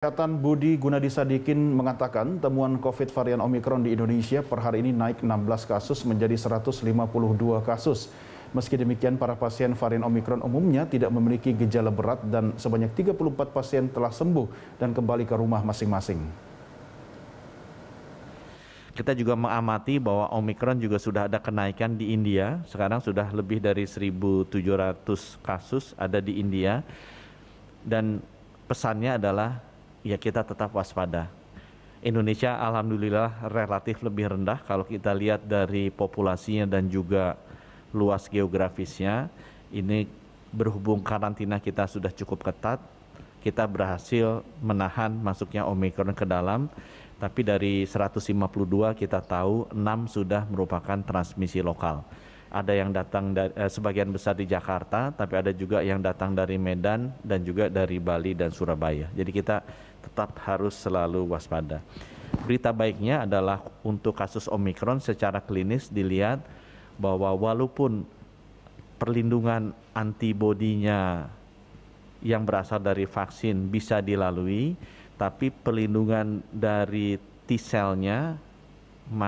Kesehatan Budi Gunadi Sadikin mengatakan temuan COVID varian Omikron di Indonesia per hari ini naik 16 kasus menjadi 152 kasus. Meski demikian, para pasien varian Omikron umumnya tidak memiliki gejala berat dan sebanyak 34 pasien telah sembuh dan kembali ke rumah masing-masing kita juga mengamati bahwa Omikron juga sudah ada kenaikan di India. Sekarang sudah lebih dari 1.700 kasus ada di India. Dan pesannya adalah ya kita tetap waspada. Indonesia alhamdulillah relatif lebih rendah kalau kita lihat dari populasinya dan juga luas geografisnya. Ini berhubung karantina kita sudah cukup ketat, kita berhasil menahan masuknya Omikron ke dalam. Tapi dari 152 kita tahu 6 sudah merupakan transmisi lokal ada yang datang dari, eh, sebagian besar di Jakarta, tapi ada juga yang datang dari Medan dan juga dari Bali dan Surabaya. Jadi kita tetap harus selalu waspada. Berita baiknya adalah untuk kasus Omikron secara klinis dilihat bahwa walaupun perlindungan antibodinya yang berasal dari vaksin bisa dilalui, tapi perlindungan dari T-selnya